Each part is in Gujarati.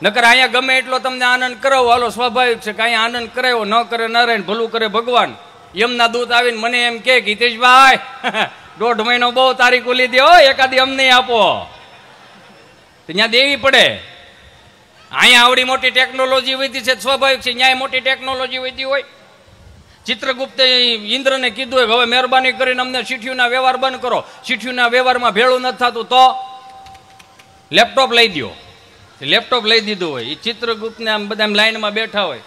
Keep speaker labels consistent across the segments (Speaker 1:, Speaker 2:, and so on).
Speaker 1: નકર અહીંયા ગમે એટલો તમને આનંદ કરાવો હાલો સ્વાભાવિક છે કે આનંદ કરાવ્યો ન કરે નારાયણ ભલું કરે ભગવાન યમના દૂત આવીને મને એમ કે હિતેશભાઈ દોઢ મહિનો બહુ તારીખ ઉલી દે એકાદી અમને આપો ત્યાં દેવી પડે અહીંયા આવડી મોટી ટેકનોલોજી વધી છે સ્વાભાવિક છે ન્યાય મોટી ટેકનોલોજી વધી હોય ચિત્રગુપ્તે ઇન્દ્રને કીધું હોય હવે મહેરબાની કરીને અમને ચીઠીઓના વ્યવહાર બંધ કરો ચીઠીઓના વ્યવહારમાં ભેળું નથી થતું તો લેપટોપ લઈ દો લેપટોપ લઈ દીધું હોય એ ચિત્રગુપ્તને આમ બધા લાઈનમાં બેઠા હોય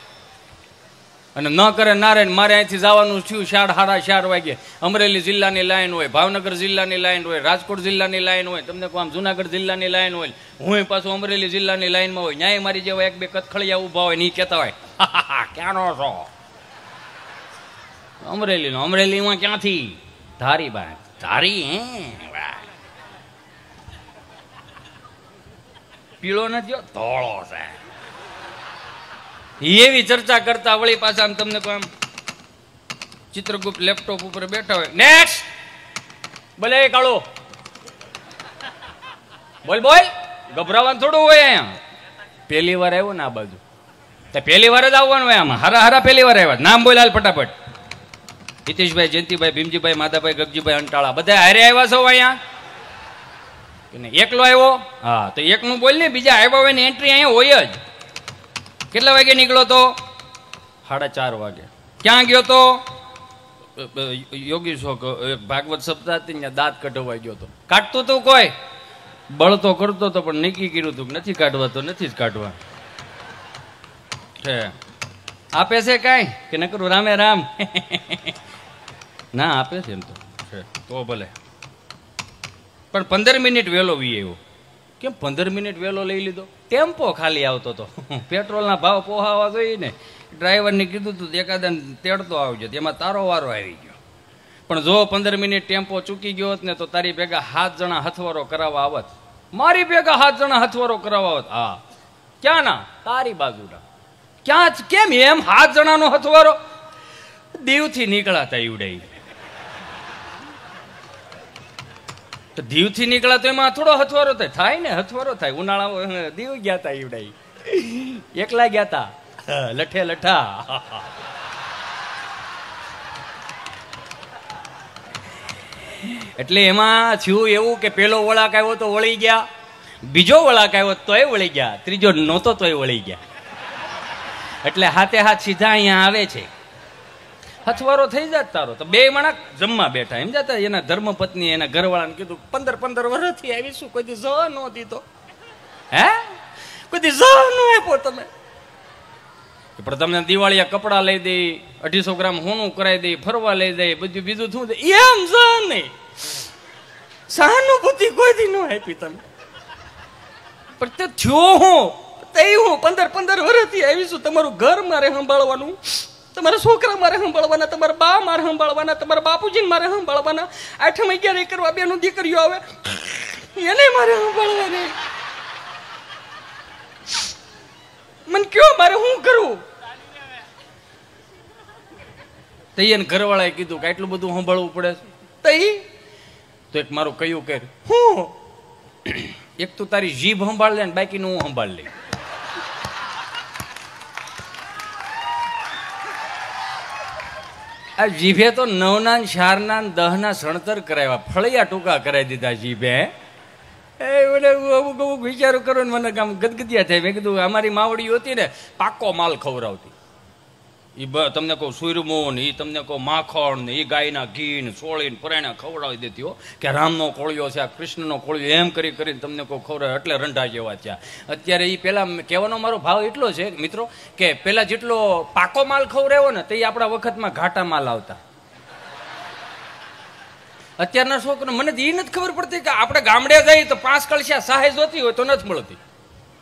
Speaker 1: અને ન કરે નારાયણ મારે અહીંથી જવાનું થયું ચાર સાડા ચાર વાગે અમરેલી જિલ્લાની લાઈન હોય ભાવનગર જિલ્લાની લાઈન હોય રાજકોટ જિલ્લાની લાઈન હોય તમને કહું આમ જુનાગઢ જિલ્લાની લાઈન હોય હું પાછું અમરેલી જિલ્લાની લાઈનમાં હોય ન્યાય મારી જેવા એક બે કથખળિયા ઉભા હોય ને એ કહેતા હોય ક્યાંનો છો અમરેલીનો અમરેલીમાં ક્યાંથી ધારી બાય ધારી હે પીળો નથી ધોળો છે એવી ચર્ચા કરતા વળી પાછા આમ તમને આમ ચિત્રગુપ્ત લેપટોપ ઉપર બેઠા હોય નેક્સ્ટ ભલે કાળો બોલ બોલ ગભરાવાનું થોડું હોય અહીંયા પહેલી વાર આવ્યો ને આ બાજુ તો પહેલી વાર જ આવવાનું હોય આમાં હરા હરા પહેલી વાર આવ્યા નામ બોલાલ ફટાફટ હિતેશભાઈ જયંતિભાઈ ભીમજીભાઈ માધાભાઈ ગગજીભાઈ અંટાળા બધા હારે આવ્યા છો અહીંયા ને એકલો આવ્યો હા તો એકનું બોલ ને બીજા આવ્યા હોય ને એન્ટ્રી અહીંયા હોય જ કેટલા વાગે નીકળો તો સાડા ચાર વાગે ક્યાં ગયો તો યોગી શોખ ભાગવત સપ્તાહ હતી ત્યાં દાંત કઢવા ગયો તો કાઢતું તું કોઈ બળતો કરતો તો પણ નીકી કર્યું તું નથી કાઢવા તો નથી જ કાઢવા છે આપે છે કાંઈ કે ન કરું રામે રામ ના આપે છે એમ તો છે તો ભલે પણ પંદર મિનિટ વહેલો વી આવ્યો કેમ પંદર મિનિટ વહેલો લઈ લીધો ટેમ્પો ખાલી આવતો હતો પેટ્રોલના ભાવ પોહાવા જોઈએ ને ડ્રાઈવરને કીધું તું એકાદન તેડતો આવજો તેમાં તારો વારો આવી ગયો પણ જો પંદર મિનિટ ટેમ્પો ચૂકી ગયો હોત ને તો તારી ભેગા હાથ જણા હથવારો કરાવવા આવત મારી ભેગા હાથ જણા હથવારો કરાવવા આવત હા ક્યાં ના તારી બાજુના ક્યાં કેમ એમ હાથ જણાનો હથવારો દીવથી નીકળાતા ઈવડાઈ તો દીવથી નીકળ્યા તો એમાં થોડો હથવારો થાય થાય ને હથવારો થાય ઉનાળા દીવ ગયા તા ઈવડાઈ એકલા ગયા તા લઠે લઠા એટલે એમાં થયું એવું કે પેલો વળાક આવ્યો તો વળી ગયા બીજો વળાક આવ્યો તોય વળી ગયા ત્રીજો નહોતો તોય વળી ગયા એટલે હાથે હાથ સીધા અહીંયા આવે છે હથવારો થઈ જાત તારો તો બે માણસ જમવા બેઠા એમ જતા એના ધર્મપત્ની એના ઘરવાળાને કીધું પંદર પંદર વર્ષથી આવી શું કોઈ જ ન દીધો હે કોઈ ઝ નો આપો તમે પણ તમને દિવાળીયા કપડાં લઈ દે અઢીસો ગ્રામ હોનું કરાવી દઈ ફરવા લઈ દઈ બધું બીજું શું એમ ઝ નહીં સહાનુભૂતિ કોઈ કોઈથી નો આપી તમે પણ તે થયો હું તે હું પંદર પંદર વર્ષથી આવીશું તમારું ઘર મારે સંભાળવાનું તમારા છોકરા મારે સંભાળવાના તમારા બા મારે સંભાળવાના તમારા બાપુજી મારે સંભાળવાના આઠમ અગિયાર એ કરવા બેનો દીકરીઓ આવે એને મારે સંભાળવાની મને કયો મારે શું કરું તૈયન ઘરવાળાએ કીધું કે આટલું બધું સાંભળવું પડે છે તઈ તો એક મારું કયું કર હું એક તો તારી જીભ સંભાળ લે ને બાકીનું હું સંભાળ લઈ આ જીભે તો નવના ચારના દહના સણતર કરાવ્યા ફળિયા ટૂંકા કરાવી દીધા જીભે એ એટલે અમુક અમુક વિચારો કરો ને મને આમ ગદગદિયા થાય મેં કીધું અમારી માવડી હતી ને પાકો માલ ખવડાવતી એ તમને કહું સૂર્યમોહન એ તમને કહું માખણ ને એ ગાયના ઘીન સોળીને પરાયણા ખવડાવી દેતી હો કે રામનો કોળિયો છે આ કૃષ્ણનો કોળિયો એમ કરી કરીને તમને કહું ખવડાવે એટલે રંઢા જેવા છે અત્યારે એ પહેલાં કહેવાનો મારો ભાવ એટલો છે મિત્રો કે પહેલાં જેટલો પાકો માલ ખવડાવ્યો ને તે આપણા વખતમાં ઘાટા માલ આવતા અત્યારના છોકરો મને તો એ નથી ખબર પડતી કે આપણે ગામડે જઈએ તો પાંચ કળશિયા સાહેજ હોતી હોય તો નથી મળતી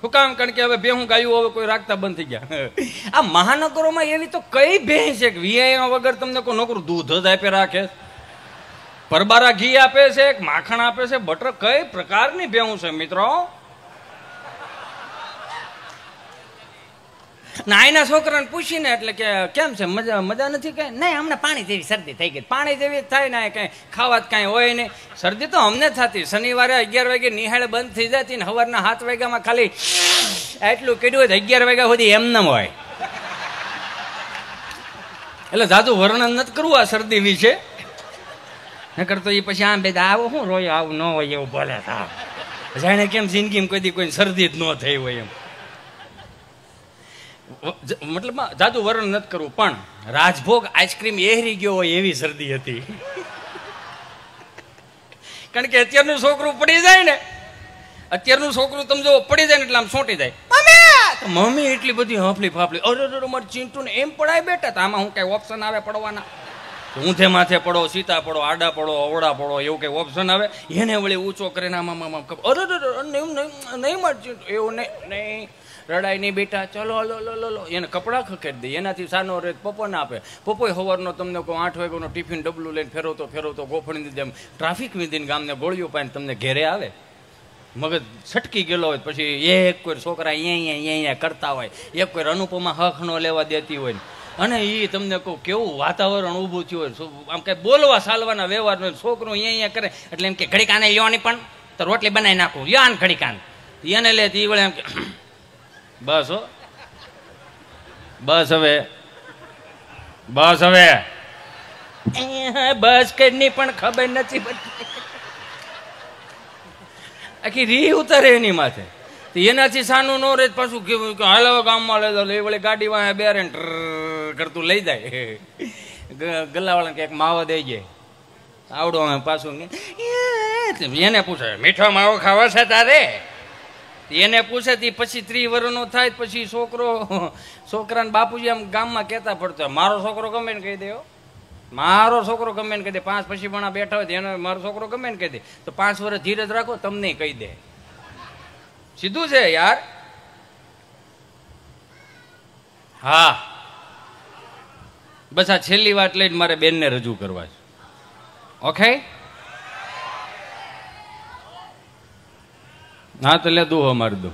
Speaker 1: હું કામ કારણ કે હવે ભેહું ગાયું હવે કોઈ રાખતા બંધ થઈ ગયા આ મહાનગરોમાં એવી તો કઈ ભેહ છે કે વીઆઈ વગર તમને કોઈ નોકરું દૂધ જ આપે રાખે પરબારા ઘી આપે છે માખણ આપે છે બટર કઈ પ્રકારની ભેહું છે મિત્રો ના એના છોકરાને પૂછીને એટલે કે કેમ છે મજા મજા નથી કે નહીં હમણાં પાણી જેવી શરદી થઈ ગઈ પાણી જેવી થાય ને કાંઈ ખાવા જ કાંઈ હોય નહીં શરદી તો અમને થતી શનિવારે અગિયાર વાગે નિહાળ બંધ થઈ જતી ને સવારના સાત વાગ્યામાં ખાલી એટલું કીધું હોય અગિયાર વાગ્યા સુધી એમ ન હોય એટલે જાદુ વર્ણન નથી કરવું આ શરદી વિશે નકર તો એ પછી આમ બે આવો શું રોયો આવું ન હોય એવું બોલે તા જાણે કેમ જિંદગીમાં કદી કોઈ શરદી જ ન થઈ હોય એમ મતલબ જાદુ વર્ણન નથી કરવું પણ રાજભોગ આઈસ્ક્રીમ એહરી ગયો હોય એવી શરદી હતી કારણ કે અત્યારનું છોકરું પડી જાય ને અત્યારનું છોકરું તમે જો પડી જાય ને એટલે આમ છોટી જાય મમ્મી એટલી બધી હફલી ફાફલી અરે મારી ચીંટું ને એમ પડાય બેટા આમાં હું કઈ ઓપ્શન આવે પડવાના ઊંધે માથે પડો સીતા પડો આડા પડો અવડા પડો એવું કંઈ ઓપ્શન આવે એને વળી ઊંચો કરીને આમાં આમ અરે નહીં નહીં એવું નહીં નહીં રડાય નહીં બેટા ચલો લો લો લો લો એને કપડાં ખખેડ દે એનાથી સાનો રેત પપ્પાને આપે પપ્પોય સવારનો તમને કહો આઠ વાગ્યાનો ટિફિન ડબલું લઈને ફેરવતો ફેરવતો ગોફણી દીધે ટ્રાફિક વિધીને ગામને ગોળીઓ પાઈને તમને ઘેરે આવે મગજ છટકી ગયેલો હોય પછી એક કોઈ છોકરા અહીંયા અહીંયા અહીંયા કરતા હોય એક કોઈ અનુપમા હક ન લેવા દેતી હોય અને એ તમને કહું કેવું વાતાવરણ ઊભું થયું હોય આમ કંઈ બોલવા સાલવાના વ્યવહાર છોકરો અહીંયા અહીંયા કરે એટલે એમ કે ઘડી કાને યોની પણ તો રોટલી બનાવી નાખું યાન ઘડી કાન એને લે એ વળે એમ કે બસ હો બસ હવે બસ હવે બસ કેની પણ ખબર નથી પડતી આખી રી ઉતરે એની માથે એનાથી સાનું નો રે પાછું કેવું કે હાલો ગામમાં લેતો એ વળી ગાડી વાંહે બેરે કરતું લઈ જાય ગલ્લાવાળાને ક્યાંક માવો દઈ જાય આવડો અમે પાછું એને પૂછે મીઠો માવો ખાવા છે તારે એને પૂછે તે પછી ત્રી વર્ષનો થાય પછી છોકરો છોકરાને બાપુજી આમ ગામમાં કહેતા પડતો મારો છોકરો ગમે ને કહી દેવો મારો છોકરો ગમે ને કહી દે પાંચ પછી પણ બેઠા હોય એનો મારો છોકરો ગમે ને કહી દે તો પાંચ વર્ષ ધીરજ રાખો તમને કહી દે સીધું છે યાર હા બસ આ છેલ્લી વાત લઈને મારે બેનને રજૂ કરવા છે ઓકે હા તો લે દુહો મારી દો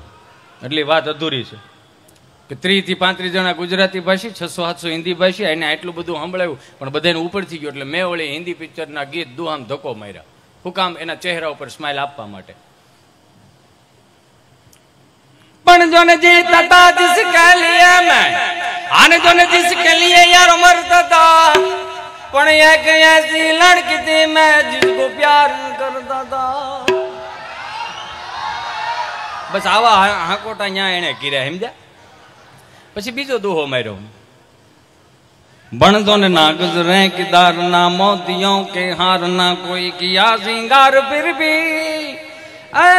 Speaker 1: એટલી વાત અધૂરી છે કે ત્રીસથી પાંત્રીસ જણા ગુજરાતી ભાષી છસો સાતસો હિન્દી ભાષી એને આટલું બધું સંભળાયું પણ બધાને થઈ ગયું એટલે મેં વળી હિન્દી પિક્ચરના ગીત દુહામ ધક્કો માર્યા હુકામ એના ચહેરા ઉપર સ્માઇલ આપવા માટે પણ જોને જીતા તા જિસકે લિયે મેં आने तो ने जिसके लिए यार मरता था पण एक ऐसी लड़की थी मैं जिसको प्यार करता था बस आवा हाकोटा यहाँ એને કીરે સમજ્યા પછી બીજો દુહો માર્યો બણતો ને ના ગુજરે કિદાર ના મોતિયો કે હાર ના કોઈ કિયા सिंगार फिर भी ए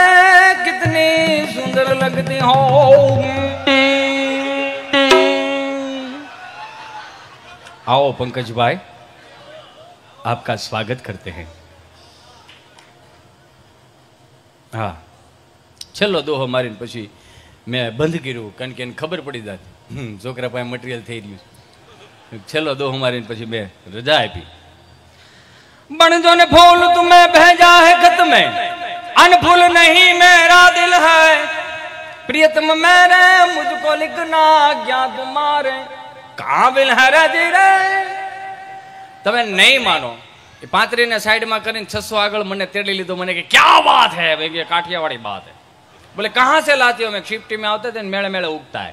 Speaker 1: कितनी सुंदर लगती हो आओ पंकज भाई आपका स्वागत करते हैं હા છેલ્લો દોહો મારીને પછી મેં બંધ કર્યું કારણ કે એને ખબર પડી જાતી છોકરા પાસે મટીરિયલ થઈ રહ્યું છેલ્લો દોહો મારીને પછી મેં રજા આપી બણજો ને ફૂલ તુમે ભેજા હે ખત મે અનફૂલ નહીં મેરા દિલ હૈ પ્રિયતમ મેરે મુજકો લિખના જ્ઞા તુમારે કાબિલ હારાજી રે તમે નહીં માનો એ પાંત્રીને સાઈડમાં કરીને છસો આગળ મને તેડી લીધો મને કે ક્યાં વાત હે ભાઈ કે કાઠિયાવાડી વાત હે બોલે કહા સે લાતી અમે શિફ્ટી માં આવતા મેળે મેળે ઉગતા હે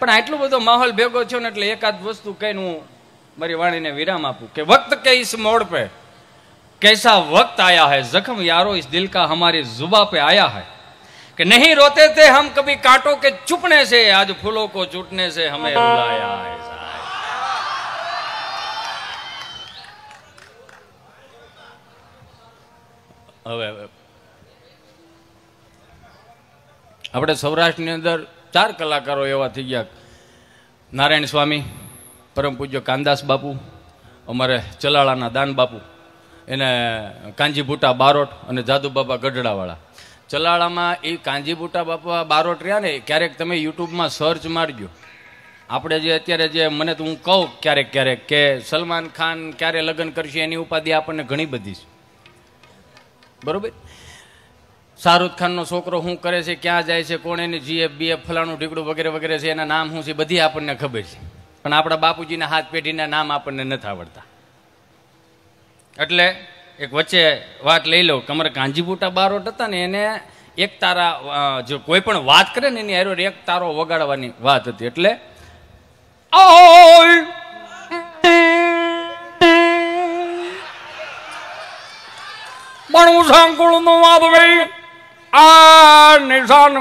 Speaker 1: પણ આટલું બધો માહોલ ભેગો થયો ને એટલે એકાદ વસ્તુ કહીને હું મારી વાણીને વિરામ આપું કે વક્ત કે ઇસ મોડ પે કૈસા વક્ત આયા હે જખમ યારો ઇસ દિલ કા હમારી જુબા પે આયા હૈ કે નહીં રોતે थे હમ કભી कांटों કે चुपने છે આજ ફૂલો કો चूटने છે હમે रुलाया હવે હવે આપણે સૌરાષ્ટ્રની અંદર ચાર કલાકારો એવા થઈ ગયા નારાયણ સ્વામી પરમ પૂજ્ય કાનદાસ બાપુ અમારે ચલાળાના દાન બાપુ એને કાંજીભૂટા બારોટ અને જાદુ બાબા ગઢડાવાળા ચલાળામાં એ કાંજીબુટા બાપા બારોટ રહ્યા ને ક્યારેક તમે યુટ્યુબમાં સર્ચ મારજો આપણે જે અત્યારે જે મને તો હું કહું ક્યારેક ક્યારેક કે સલમાન ખાન ક્યારે લગ્ન કરશે એની ઉપાધિ આપણને ઘણી બધી છે બરોબર શાહરૂખ ખાનનો છોકરો શું કરે છે ક્યાં જાય છે કોણ એની જીએફ બીએફ ફલાણું ઢીકડું વગેરે વગેરે છે એના નામ શું છે બધી આપણને ખબર છે પણ આપણા બાપુજીના હાથ પેઢીના નામ આપણને નથી આવડતા એટલે એક વચ્ચે વાત લઈ લઉં કમર કાંજીબુટા બારોટ હતા ને એને એક તારા જો કોઈ પણ વાત કરે ને એની હારો એક તારો વગાડવાની વાત હતી એટલે ઓય પણ હું સાંકળ નો આપવે આ નિશાન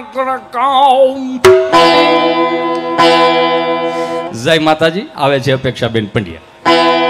Speaker 1: જય માતાજી આવે છે અપેક્ષાબેન પંડ્યા